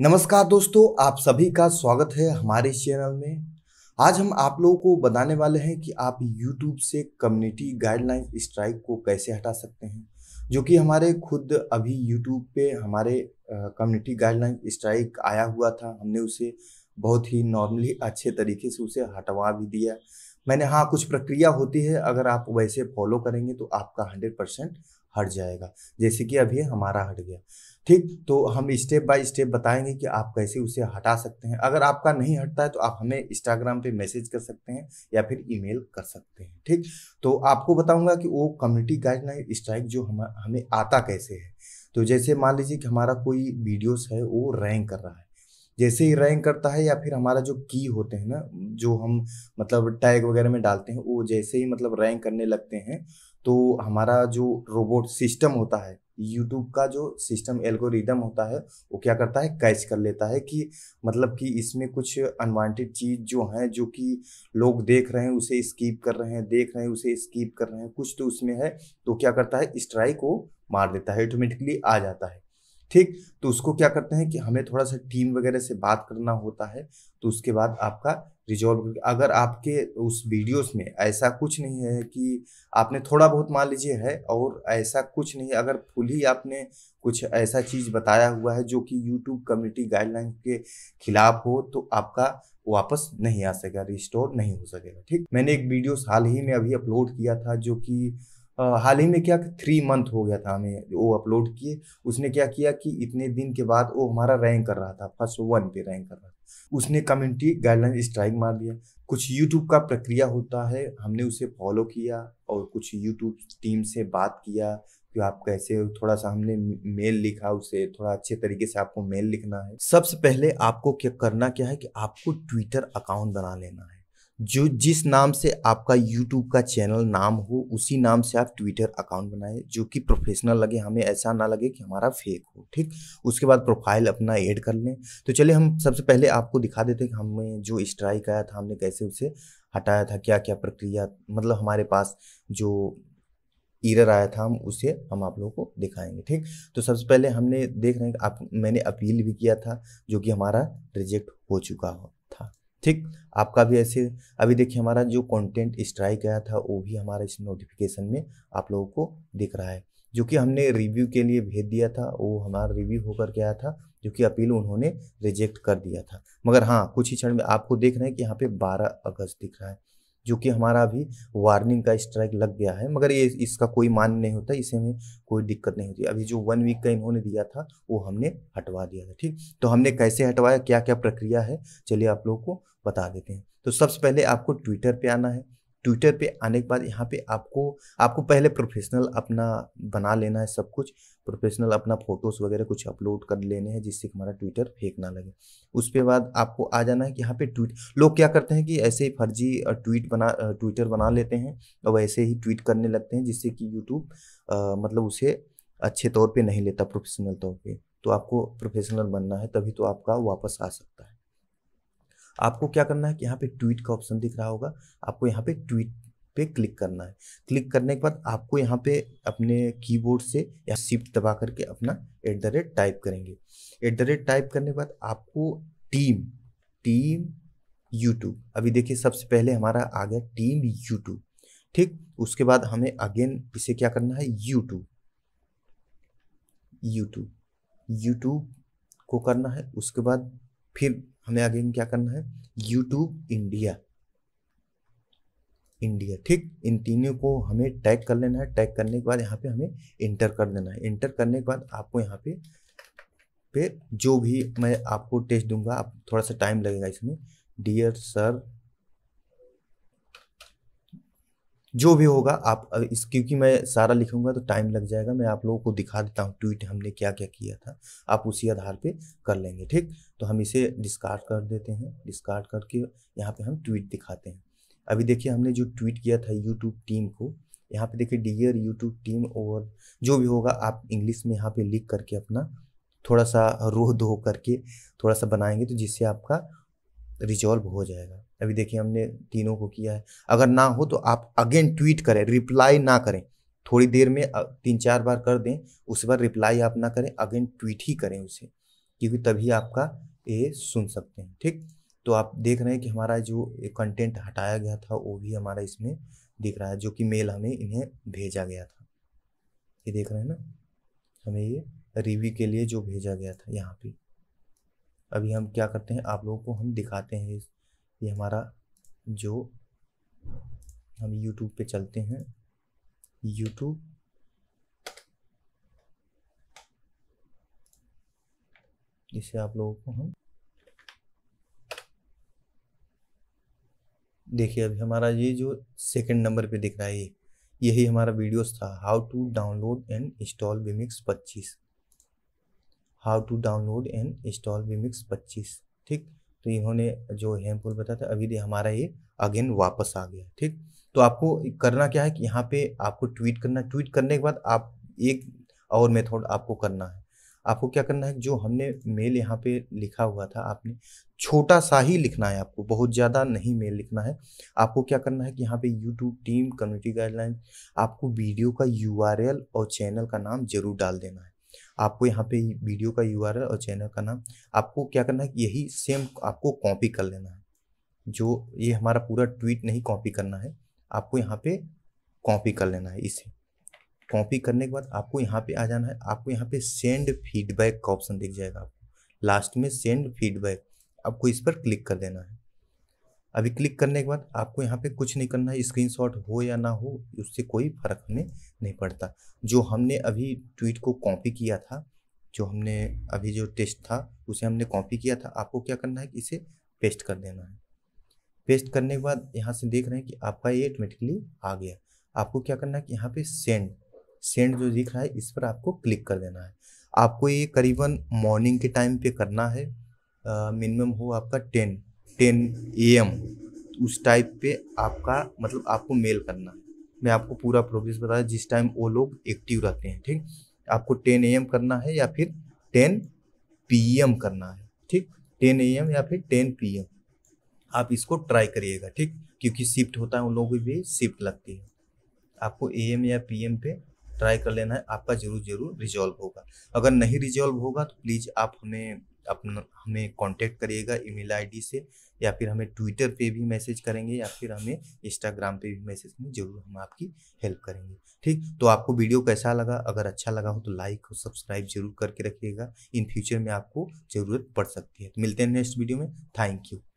नमस्कार दोस्तों आप सभी का स्वागत है हमारे चैनल में आज हम आप लोगों को बताने वाले हैं कि आप YouTube से कम्युनिटी गाइडलाइन स्ट्राइक को कैसे हटा सकते हैं जो कि हमारे खुद अभी YouTube पे हमारे कम्युनिटी गाइडलाइन स्ट्राइक आया हुआ था हमने उसे बहुत ही नॉर्मली अच्छे तरीके से उसे हटवा भी दिया मैंने हाँ कुछ प्रक्रिया होती है अगर आप वैसे फॉलो करेंगे तो आपका हंड्रेड परसेंट हट जाएगा जैसे कि अभी हमारा हट गया ठीक तो हम स्टेप बाय स्टेप बताएंगे कि आप कैसे उसे हटा सकते हैं अगर आपका नहीं हटता है तो आप हमें इंस्टाग्राम पे मैसेज कर सकते हैं या फिर ईमेल कर सकते हैं ठीक तो आपको बताऊंगा कि वो कम्युनिटी गाइडलाइन स्ट्राइक जो हम हमें आता कैसे है तो जैसे मान लीजिए कि हमारा कोई वीडियोस है वो रैंक कर रहा है जैसे ही रैंक करता है या फिर हमारा जो की होते हैं ना जो हम मतलब टैग वगैरह में डालते हैं वो जैसे ही मतलब रैंक करने लगते हैं तो हमारा जो रोबोट सिस्टम होता है यूट्यूब का जो सिस्टम एल्गोरिदम होता है वो क्या करता है कैच कर लेता है कि मतलब कि इसमें कुछ अनवांटेड चीज़ जो हैं जो कि लोग देख रहे हैं उसे स्कीप कर रहे हैं देख रहे हैं उसे स्कीप कर रहे हैं कुछ तो उसमें है तो क्या करता है स्ट्राइक वो मार देता है ऑटोमेटिकली आ जाता है ठीक तो उसको क्या करते हैं कि हमें थोड़ा सा टीम वगैरह से बात करना होता है तो उसके बाद आपका रिजॉल्व अगर आपके उस वीडियोस में ऐसा कुछ नहीं है कि आपने थोड़ा बहुत मान लीजिए है और ऐसा कुछ नहीं अगर फुल ही आपने कुछ ऐसा चीज़ बताया हुआ है जो कि यूट्यूब कम्युनिटी गाइडलाइन के खिलाफ हो तो आपका वापस नहीं आ सकेगा रिस्टोर नहीं हो सकेगा ठीक मैंने एक वीडियो हाल ही में अभी अपलोड किया था जो कि हाल ही में क्या थ्री मंथ हो गया था हमें वो अपलोड किए उसने क्या किया कि इतने दिन के बाद वो हमारा रैंक कर रहा था फर्स्ट वन पे रैंक कर रहा था उसने कम्युनिटी गाइडलाइन स्ट्राइक मार दिया कुछ यूट्यूब का प्रक्रिया होता है हमने उसे फॉलो किया और कुछ यूट्यूब टीम से बात किया कि आप कैसे थोड़ा सा हमने मेल लिखा उसे थोड़ा अच्छे तरीके से आपको मेल लिखना है सबसे पहले आपको क्या करना क्या है कि आपको ट्विटर अकाउंट बना लेना है जो जिस नाम से आपका यूट्यूब का चैनल नाम हो उसी नाम से आप ट्विटर अकाउंट बनाए जो कि प्रोफेशनल लगे हमें ऐसा ना लगे कि हमारा फेक हो ठीक उसके बाद प्रोफाइल अपना ऐड कर लें तो चलिए हम सबसे पहले आपको दिखा देते हैं कि हमने जो स्ट्राइक आया था हमने कैसे उसे हटाया था क्या क्या प्रक्रिया मतलब हमारे पास जो ईरर आया था हम उसे हम आप लोगों को दिखाएंगे ठीक तो सबसे पहले हमने देख रहे हैं आप मैंने अपील भी किया था जो कि हमारा रिजेक्ट हो चुका हो ठीक आपका भी ऐसे अभी देखिए हमारा जो कंटेंट स्ट्राइक आया था वो भी हमारा इस नोटिफिकेशन में आप लोगों को दिख रहा है जो कि हमने रिव्यू के लिए भेज दिया था वो हमारा रिव्यू होकर के आया था जो कि अपील उन्होंने रिजेक्ट कर दिया था मगर हाँ कुछ ही क्षण में आपको देख रहे हैं कि यहाँ पे 12 अगस्त दिख रहा है जो कि हमारा अभी वार्निंग का स्ट्राइक लग गया है मगर ये इसका कोई मान नहीं होता इसे में कोई दिक्कत नहीं होती अभी जो वन वीक का इन्होंने दिया था वो हमने हटवा दिया था ठीक तो हमने कैसे हटवाया क्या क्या प्रक्रिया है चलिए आप लोग को बता देते हैं तो सबसे पहले आपको ट्विटर पर आना है ट्विटर पे आने के बाद यहाँ पे आपको आपको पहले प्रोफेशनल अपना बना लेना है सब कुछ प्रोफेशनल अपना फोटोज़ वगैरह कुछ अपलोड कर लेने हैं जिससे कि हमारा ट्विटर फेंक ना लगे उसके बाद आपको आ जाना है कि यहाँ पे ट्वीट लोग क्या करते हैं कि ऐसे ही फर्जी ट्वीट बना ट्विटर बना लेते हैं और वैसे ही ट्वीट करने लगते हैं जिससे कि यूट्यूब मतलब उसे अच्छे तौर पर नहीं लेता प्रोफेशनल तौर पर तो आपको प्रोफेशनल बनना है तभी तो आपका वापस आ सकता है आपको क्या करना है कि यहाँ पे ट्वीट का ऑप्शन दिख रहा होगा आपको यहाँ पे ट्वीट पे क्लिक करना है क्लिक करने के बाद आपको यहाँ पे अपने कीबोर्ड से या शिफ्ट दबा करके अपना एट द रेट टाइप करेंगे एट द रेट टाइप करने के बाद आपको टीम टीम यूट्यूब अभी देखिए सबसे पहले हमारा आ गया टीम यूट्यूब ठीक उसके बाद हमें अगेन इसे क्या करना है यूट्यूब यूट्यूब यूट्यूब को करना है उसके बाद फिर हमें आगे क्या करना है यूट्यूब इंडिया इंडिया ठीक इन तीनों को हमें टैग कर लेना है टैग करने के बाद यहाँ पे हमें इंटर कर देना है इंटर करने के बाद आपको यहाँ पे पे जो भी मैं आपको टेस्ट दूंगा आप थोड़ा सा टाइम लगेगा इसमें डियर सर जो भी होगा आप इस क्योंकि मैं सारा लिखूंगा तो टाइम लग जाएगा मैं आप लोगों को दिखा देता हूँ ट्वीट हमने क्या क्या किया था आप उसी आधार पे कर लेंगे ठीक तो हम इसे डिस्कार्ड कर देते हैं डिस्कार्ड करके यहाँ पे हम ट्वीट दिखाते हैं अभी देखिए हमने जो ट्वीट किया था यूट्यूब टीम को यहाँ पे देखिए डियर यूट्यूब टीम और जो भी होगा आप इंग्लिश में यहाँ पर लिख करके अपना थोड़ा सा रोह धो करके थोड़ा सा बनाएंगे तो जिससे आपका रिजॉल्व हो जाएगा अभी देखिए हमने तीनों को किया है अगर ना हो तो आप अगेन ट्वीट करें रिप्लाई ना करें थोड़ी देर में तीन चार बार कर दें उसके बाद रिप्लाई आप ना करें अगेन ट्वीट ही करें उसे क्योंकि तभी आपका ये सुन सकते हैं ठीक तो आप देख रहे हैं कि हमारा जो कंटेंट हटाया गया था वो भी हमारा इसमें दिख रहा है जो कि मेल हमें इन्हें भेजा गया था ये देख रहे हैं ना हमें ये रिव्यू के लिए जो भेजा गया था यहाँ पे अभी हम क्या करते हैं आप लोगों को हम दिखाते हैं ये हमारा जो हम यूट्यूब पे चलते हैं यूट्यूब इसे आप लोगों को हम देखिए अभी हमारा ये जो सेकंड नंबर पे दिख रहा है ये यही हमारा वीडियोस था how to download and install Vmix पच्चीस how to download and install Vmix पच्चीस ठीक तो इन्होंने जो हेमपुल बताया था अभी हमारा ये अगेन वापस आ गया ठीक तो आपको करना क्या है कि यहाँ पे आपको ट्वीट करना ट्वीट करने के बाद आप एक और मेथड आपको करना है आपको क्या करना है जो हमने मेल यहाँ पे लिखा हुआ था आपने छोटा सा ही लिखना है आपको बहुत ज़्यादा नहीं मेल लिखना है आपको क्या करना है कि यहाँ पे यूट्यूब टीम कम्युनिटी गाइडलाइन आपको वीडियो का यू और चैनल का नाम जरूर डाल देना है आपको यहाँ पे वीडियो का यू और चैनल का नाम आपको क्या करना है यही सेम आपको कॉपी कर लेना है जो ये हमारा पूरा ट्वीट नहीं कॉपी करना है आपको यहाँ पे कॉपी कर लेना है इसे कॉपी करने के बाद आपको यहाँ पे आ जाना है आपको यहाँ पे सेंड फीडबैक का ऑप्शन दिख जाएगा आपको लास्ट में सेंड फीडबैक आपको इस पर क्लिक कर देना है अभी क्लिक करने के बाद आपको यहाँ पे कुछ नहीं करना है स्क्रीनशॉट हो या ना हो उससे कोई फ़र्क हमें नहीं पड़ता जो हमने अभी ट्वीट को कॉपी किया था जो हमने अभी जो टेस्ट था उसे हमने कॉपी किया था आपको क्या करना है कि इसे पेस्ट कर देना है पेस्ट करने के बाद यहाँ से देख रहे हैं कि आपका ये ऑटोमेटिकली आ गया आपको क्या करना है कि यहाँ पे सेंड सेंड जो दिख रहा है इस पर आपको क्लिक कर देना है आपको ये करीबन मॉर्निंग के टाइम पे करना है मिनिमम हो आपका टेन टेन ए एम उस टाइप पे आपका मतलब आपको मेल करना है मैं आपको पूरा प्रोग्रेस बता रहा जिस टाइम वो लोग एक्टिव रहते हैं ठीक आपको टेन ए एम करना है या फिर टेन पी एम करना है ठीक टेन ए एम या फिर टेन पी एम आप इसको ट्राई करिएगा ठीक क्योंकि शिफ्ट होता है उन लोगों की भी शिफ्ट लगती है आपको ए एम या पी एम पे ट्राई कर लेना है आपका ज़रूर ज़रूर रिजॉल्व होगा अगर नहीं रिजॉल्व होगा तो प्लीज़ आप हमें अपना हमें कांटेक्ट करिएगा ईमेल आईडी से या फिर हमें ट्विटर पे भी मैसेज करेंगे या फिर हमें इंस्टाग्राम पे भी मैसेज करेंगे जरूर हम आपकी हेल्प करेंगे ठीक तो आपको वीडियो कैसा लगा अगर अच्छा लगा हो तो लाइक और सब्सक्राइब जरूर करके रखिएगा इन फ्यूचर में आपको ज़रूरत पड़ सकती है तो मिलते हैं नेक्स्ट वीडियो में थैंक यू